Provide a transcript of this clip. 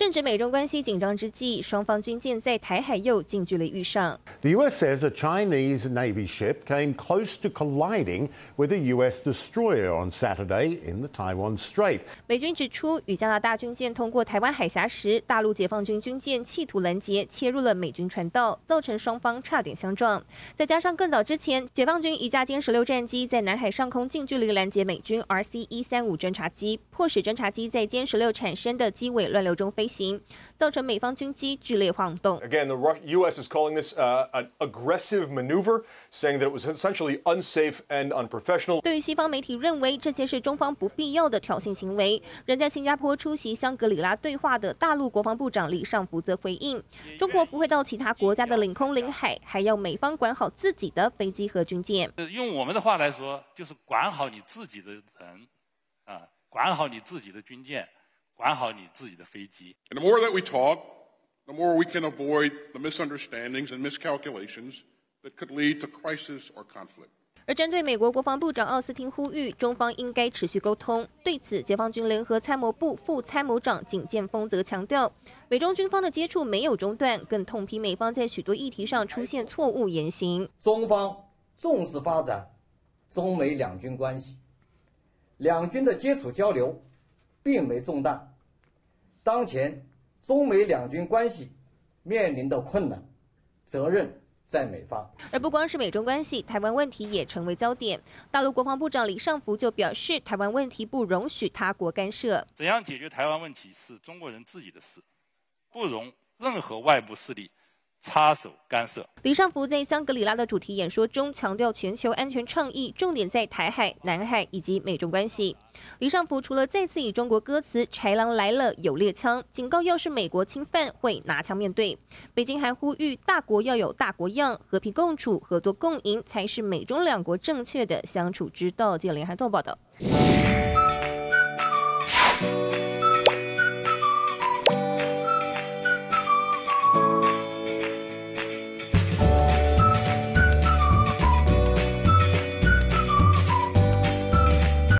正值美中关系紧张之际，双方军舰在台海又近距离遇上。The U.S. says a Chinese navy ship came close to colliding with a U.S. destroyer on Saturday in the Taiwan Strait. 美军指出，与加拿大军舰通过台湾海峡时，大陆解放军军舰企图拦截，切入了美军船道，造成双方差点相撞。再加上更早之前，解放军一架歼十六战机在南海上空近距离拦截美军 RC 一三五侦察机，迫使侦察机在歼十六产生的机尾乱流中飞。行，造成美方军机剧烈晃动。Again, the U.S. is calling this an aggressive maneuver, saying that it was essentially unsafe and unprofessional. 对于西方媒体认为这些是中方不必要的挑衅行为，人在新加坡出席香格里拉对话的大陆国防部长李尚福则回应：中国不会到其他国家的领空领海，还要美方管好自己的飞机和军舰。用我们的话来说，就是管好你自己的人，啊，管好你自己的军舰。管好你自己的飞机。而针对美国国防部长奥斯汀呼吁中方应该持续沟通，对此，解放军联合参谋部副参谋长景建峰则强调，美中军方的接触没有中断，更痛批美方在许多议题上出现错误言行。中方重视发展中美两军关系，两军的接触交流。并没中弹。当前中美两军关系面临的困难，责任在美方。而不光是美中关系，台湾问题也成为焦点。大陆国防部长李尚福就表示，台湾问题不容许他国干涉。怎样解决台湾问题，是中国人自己的事，不容任何外部势力。插手干涉。李尚福在香格里拉的主题演说中强调，全球安全倡议重点在台海、南海以及美中关系。李尚福除了再次以中国歌词《豺狼来了有猎枪》警告，要是美国侵犯，会拿枪面对。北京还呼吁大国要有大国样，和平共处、合作共赢才是美中两国正确的相处之道。据林还栋报道。